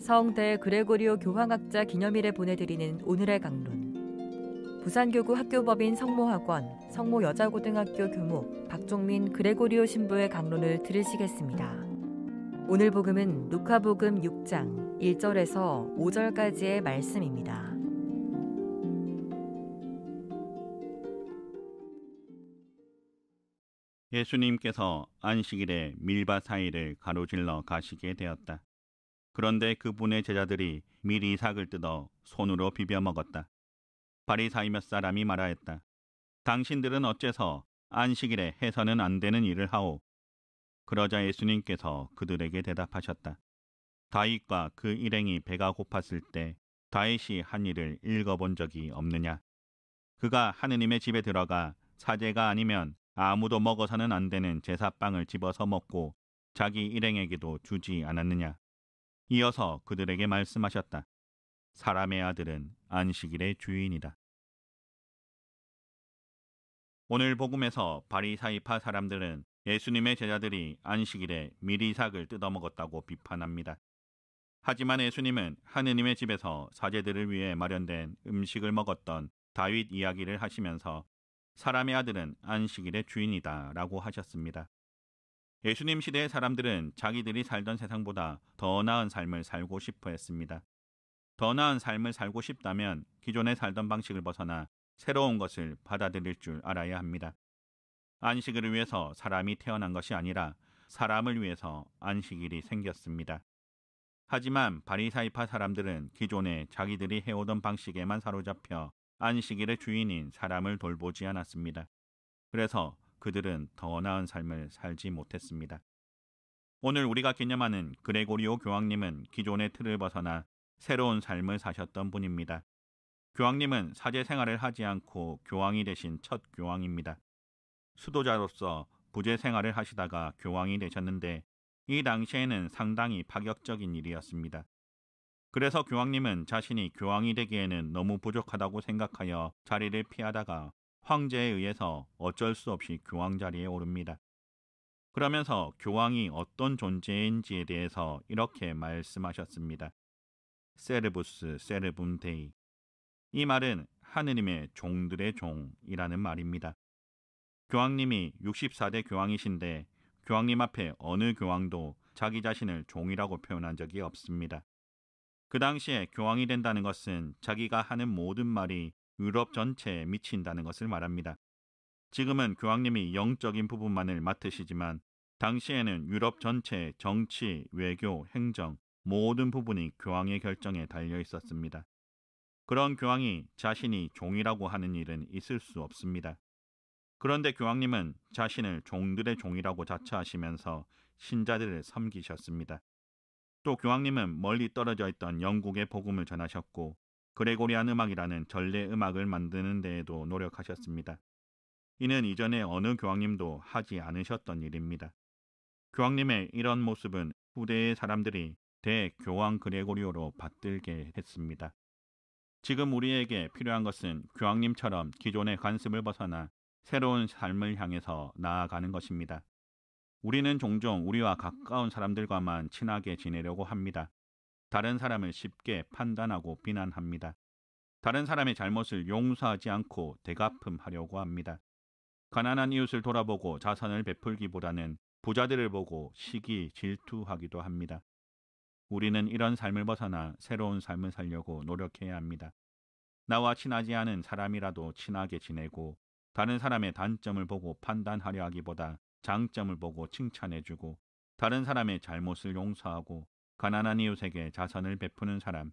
성대 그레고리오 교황학자 기념일에 보내드리는 오늘의 강론. 부산교구 학교법인 성모학원, 성모여자고등학교 교무 박종민 그레고리오 신부의 강론을 들으시겠습니다. 오늘 복음은 누카복음 6장 1절에서 5절까지의 말씀입니다. 예수님께서 안식일에 밀밭 사이를 가로질러 가시게 되었다. 그런데 그분의 제자들이 밀 이삭을 뜯어 손으로 비벼 먹었다. 바리사이 몇 사람이 말하였다. 당신들은 어째서 안식일에 해서는 안 되는 일을 하오. 그러자 예수님께서 그들에게 대답하셨다. 다윗과 그 일행이 배가 고팠을 때 다윗이 한 일을 읽어본 적이 없느냐? 그가 하느님의 집에 들어가 사제가 아니면 아무도 먹어서는 안 되는 제사빵을 집어서 먹고 자기 일행에게도 주지 않았느냐. 이어서 그들에게 말씀하셨다. 사람의 아들은 안식일의 주인이다. 오늘 복음에서 바리사이파 사람들은 예수님의 제자들이 안식일에 미리삭을 뜯어먹었다고 비판합니다. 하지만 예수님은 하느님의 집에서 사제들을 위해 마련된 음식을 먹었던 다윗 이야기를 하시면서 사람의 아들은 안식일의 주인이다 라고 하셨습니다. 예수님 시대의 사람들은 자기들이 살던 세상보다 더 나은 삶을 살고 싶어 했습니다. 더 나은 삶을 살고 싶다면 기존에 살던 방식을 벗어나 새로운 것을 받아들일 줄 알아야 합니다. 안식일을 위해서 사람이 태어난 것이 아니라 사람을 위해서 안식일이 생겼습니다. 하지만 바리사이파 사람들은 기존에 자기들이 해오던 방식에만 사로잡혀 안식일의 주인인 사람을 돌보지 않았습니다. 그래서 그들은 더 나은 삶을 살지 못했습니다. 오늘 우리가 개념하는 그레고리오 교황님은 기존의 틀을 벗어나 새로운 삶을 사셨던 분입니다. 교황님은 사제 생활을 하지 않고 교황이 되신 첫 교황입니다. 수도자로서 부재 생활을 하시다가 교황이 되셨는데 이 당시에는 상당히 파격적인 일이었습니다. 그래서 교황님은 자신이 교황이 되기에는 너무 부족하다고 생각하여 자리를 피하다가 황제에 의해서 어쩔 수 없이 교황 자리에 오릅니다. 그러면서 교황이 어떤 존재인지에 대해서 이렇게 말씀하셨습니다. 세르부스 세르분 데이. 이 말은 하느님의 종들의 종이라는 말입니다. 교황님이 64대 교황이신데 교황님 앞에 어느 교황도 자기 자신을 종이라고 표현한 적이 없습니다. 그 당시에 교황이 된다는 것은 자기가 하는 모든 말이 유럽 전체에 미친다는 것을 말합니다. 지금은 교황님이 영적인 부분만을 맡으시지만 당시에는 유럽 전체 정치, 외교, 행정 모든 부분이 교황의 결정에 달려 있었습니다. 그런 교황이 자신이 종이라고 하는 일은 있을 수 없습니다. 그런데 교황님은 자신을 종들의 종이라고 자처하시면서 신자들을 섬기셨습니다. 또 교황님은 멀리 떨어져 있던 영국의 복음을 전하셨고 그레고리안 음악이라는 전래 음악을 만드는 데에도 노력하셨습니다. 이는 이전에 어느 교황님도 하지 않으셨던 일입니다. 교황님의 이런 모습은 후대의 사람들이 대교황 그레고리오로 받들게 했습니다. 지금 우리에게 필요한 것은 교황님처럼 기존의 관습을 벗어나 새로운 삶을 향해서 나아가는 것입니다. 우리는 종종 우리와 가까운 사람들과만 친하게 지내려고 합니다. 다른 사람을 쉽게 판단하고 비난합니다. 다른 사람의 잘못을 용서하지 않고 대갚음하려고 합니다. 가난한 이웃을 돌아보고 자선을 베풀기보다는 부자들을 보고 시기 질투하기도 합니다. 우리는 이런 삶을 벗어나 새로운 삶을 살려고 노력해야 합니다. 나와 친하지 않은 사람이라도 친하게 지내고 다른 사람의 단점을 보고 판단하려 하기보다 장점을 보고 칭찬해주고 다른 사람의 잘못을 용서하고 가난한 이웃에게 자선을 베푸는 사람,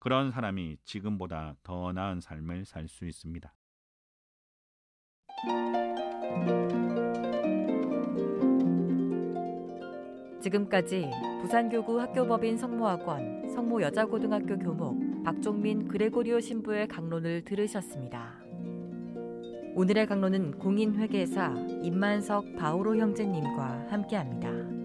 그런 사람이 지금보다 더 나은 삶을 살 수 있습니다. 지금까지 부산교구 학교법인 성모학원 성모여자고등학교 교목 박종민 그레고리오 신부의 강론을 들으셨습니다. 오늘의 강론은 공인회계사 임만석 바오로 형제님과 함께합니다.